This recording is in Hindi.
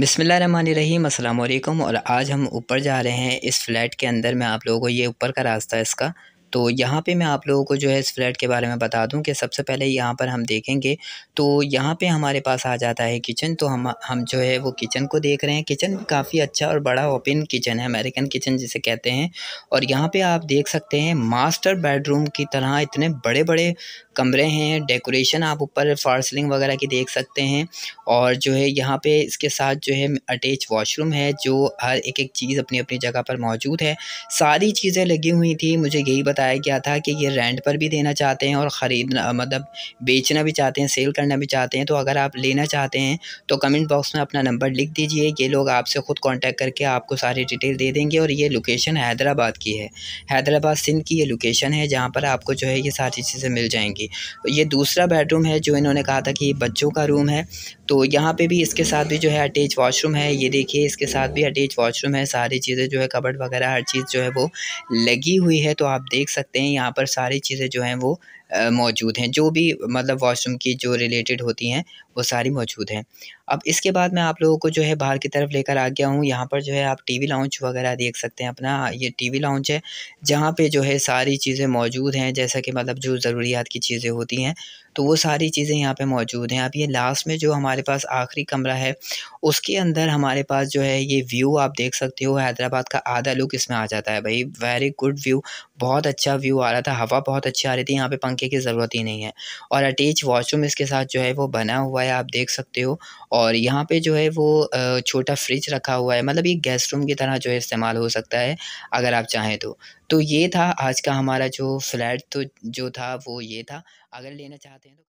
बिसमीम अल्लाम और आज हम ऊपर जा रहे हैं इस फ्लैट के अंदर मैं आप लोगों को ये ऊपर का रास्ता इसका तो यहाँ पे मैं आप लोगों को जो है इस फ्लैट के बारे में बता दूं कि सबसे पहले यहाँ पर हम देखेंगे तो यहाँ पे हमारे पास आ जाता है किचन तो हम हम जो है वो किचन को देख रहे हैं किचन काफ़ी अच्छा और बड़ा ओपन किचन है अमेरिकन किचन जिसे कहते हैं और यहाँ पर आप देख सकते हैं मास्टर बेडरूम की तरह इतने बड़े बड़े कमरे हैं डेकोरेशन आप ऊपर फार्सलिंग वगैरह की देख सकते हैं और जो है यहाँ पे इसके साथ जो है अटैच वॉशरूम है जो हर एक एक चीज़ अपनी अपनी जगह पर मौजूद है सारी चीज़ें लगी हुई थी मुझे यही बता बताया गया था कि ये रेंट पर भी देना चाहते हैं और ख़रीदना मतलब बेचना भी चाहते हैं सेल करना भी चाहते हैं तो अगर आप लेना चाहते हैं तो कमेंट बॉक्स में अपना नंबर लिख दीजिए ये लोग आपसे ख़ुद कॉन्टैक्ट करके आपको सारी डिटेल दे देंगे और ये लोकेशन हैदराबाद की है हैदराबाद सिंध की ये लोकेशन है जहाँ पर आपको जो है ये सारी चीज़ें मिल जाएंगी ये दूसरा बेडरूम है जो इन्होंने कहा था कि ये बच्चों का रूम है तो यहाँ पे भी इसके साथ भी जो है अटैच वॉशरूम है ये देखिए इसके साथ भी अटैच वॉशरूम है सारी चीज़ें जो है कबड़ वगैरह हर चीज़ जो है वो लगी हुई है तो आप देख देख सकते हैं यहाँ पर सारी चीज़ें जो हैं वो मौजूद हैं जो भी मतलब वॉशरूम की जो रिलेटेड होती हैं वो सारी मौजूद हैं अब इसके बाद मैं आप लोगों को जो है बाहर की तरफ लेकर आ गया हूँ यहाँ पर जो है आप टीवी लाउंज वगैरह देख सकते हैं अपना ये टीवी लाउंज है जहाँ पे जो है सारी चीज़ें मौजूद हैं जैसा कि मतलब जो ज़रूरियात की चीज़ें होती हैं तो वो सारी चीज़ें यहाँ पे मौजूद हैं अब ये लास्ट में जो हमारे पास आखिरी कमरा है उसके अंदर हमारे पास जो है ये व्यू आप देख सकते हो हैदराबाद का आधा लुक इसमें आ जाता है भाई वेरी गुड व्यू बहुत अच्छा व्यू आ रहा था हवा बहुत अच्छी आ रही थी यहाँ पर पंखे पंखे की ज़रूरत ही नहीं है और अटैच वॉशरूम इसके साथ जो है वो बना हुआ है आप देख सकते हो और यहाँ पे जो है वो छोटा फ्रिज रखा हुआ है मतलब ये गेस्ट रूम की तरह जो है इस्तेमाल हो सकता है अगर आप चाहें तो तो ये था आज का हमारा जो फ्लैट तो जो था वो ये था अगर लेना चाहते हैं तो